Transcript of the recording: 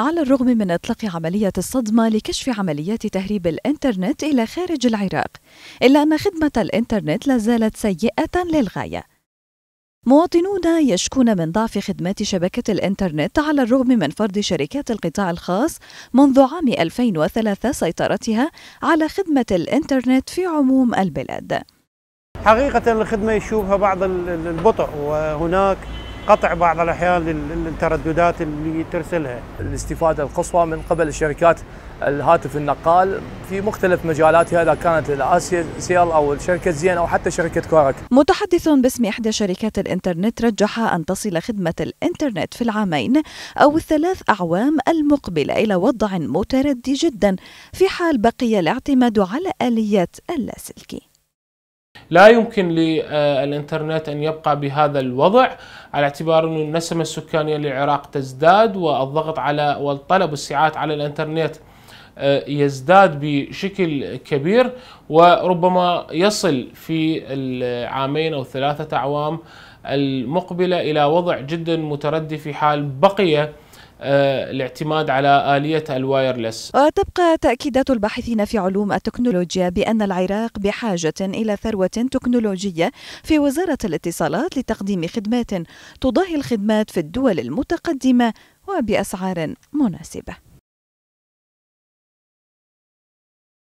على الرغم من إطلاق عملية الصدمة لكشف عمليات تهريب الإنترنت إلى خارج العراق إلا أن خدمة الإنترنت لا زالت سيئة للغاية مواطنون يشكون من ضعف خدمات شبكة الإنترنت على الرغم من فرض شركات القطاع الخاص منذ عام 2003 سيطرتها على خدمة الإنترنت في عموم البلاد حقيقة الخدمة يشوفها بعض البطء وهناك قطع بعض الأحيان للترددات اللي ترسلها الاستفادة القصوى من قبل الشركات الهاتف النقال في مختلف مجالاتها اذا كانت الاسيا سيل او شركه زين او حتى شركه كورك. متحدث باسم احدى شركات الانترنت رجح ان تصل خدمه الانترنت في العامين او الثلاث اعوام المقبله الى وضع متردي جدا في حال بقي الاعتماد على اليات اللاسلكي. لا يمكن للإنترنت أن يبقى بهذا الوضع على اعتبار أن النسمة السكانية للعراق تزداد والضغط على والطلب الساعات على الإنترنت آه، يزداد بشكل كبير وربما يصل في العامين أو ثلاثة أعوام المقبلة إلى وضع جدا متردي في حال بقي آه، الاعتماد على آلية الوايرلس تبقى تأكيدات الباحثين في علوم التكنولوجيا بأن العراق بحاجة إلى ثروة تكنولوجية في وزارة الاتصالات لتقديم خدمات تضاهي الخدمات في الدول المتقدمة وبأسعار مناسبة